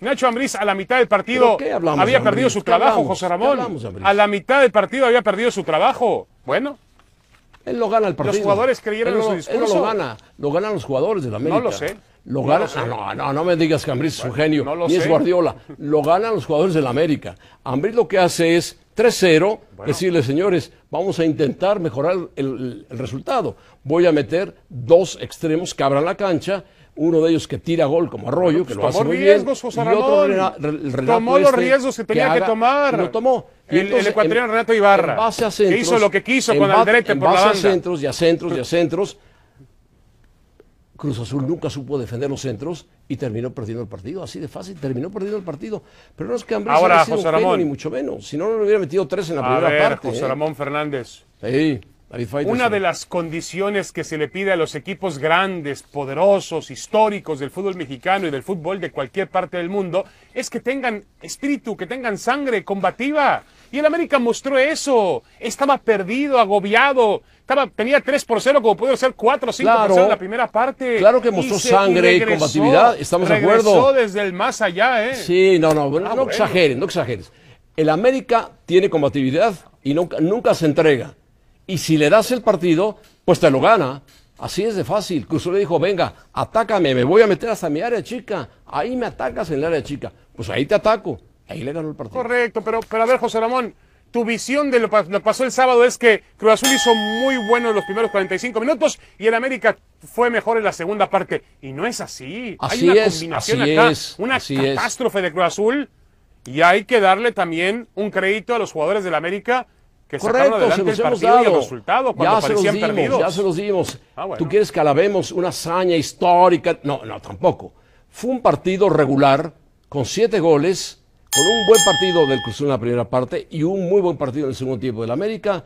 Nacho Ambriz a la mitad del partido había perdido su trabajo, José Ramón. Hablamos, a la mitad del partido había perdido su trabajo. Bueno. Él lo gana el partido. Los jugadores creyeron en su discurso. Él lo gana. Lo ganan los jugadores de la América. No lo sé. Lo ah, no, no, no, me digas que Ambriz es un genio, no lo ni es Guardiola. Lo ganan los jugadores de la América. Ambriz lo que hace es 3-0, decirle, señores, vamos a intentar mejorar el, el, resultado. Voy a meter dos extremos que abran la cancha uno de ellos que tira gol como Arroyo, pues que lo hace muy riesgos, bien. José Ramón. tomó los este riesgos que tenía que, tomar. Lo tomó. Y el, ecuatoriano Renato Ibarra. que hizo lo que quiso con el Andrete por la banda. a centros y a centros y a centros. Cruz Azul nunca supo defender los centros y terminó perdiendo el partido. Así de fácil, terminó perdiendo el partido. Pero no es que Ambrés Ahora, sido José Ramón. ni mucho menos. Si no, no le hubiera metido tres en la a primera ver, parte. José ¿eh? Ramón Fernández. Sí. Una de las condiciones que se le pide a los equipos grandes, poderosos, históricos del fútbol mexicano y del fútbol de cualquier parte del mundo es que tengan espíritu, que tengan sangre combativa. Y el América mostró eso. Estaba perdido, agobiado. Estaba, tenía 3 por 0, como pudo ser 4 o 5 por 0 en la primera parte. Claro que mostró sangre y combatividad, estamos de acuerdo. desde el más allá, ¿eh? Sí, no, no, ah, no, exageren, no El América tiene combatividad y nunca se entrega y si le das el partido, pues te lo gana. Así es de fácil. Cruz le dijo, venga, atácame, me voy a meter hasta mi área chica. Ahí me atacas en el área chica. Pues ahí te ataco. Ahí le ganó el partido. Correcto, pero, pero a ver, José Ramón, tu visión de lo que pasó el sábado es que Cruz Azul hizo muy bueno en los primeros 45 minutos y el América fue mejor en la segunda parte. Y no es así. así hay una es, combinación acá, es, una catástrofe de Cruz Azul. Y hay que darle también un crédito a los jugadores del América Correcto, se los hemos dado. ya se los dimos, ya se los dimos. ¿Tú quieres que alabemos una hazaña histórica? No, no, tampoco. Fue un partido regular, con siete goles, con un buen partido del Cruz en la primera parte y un muy buen partido en el segundo tiempo del América.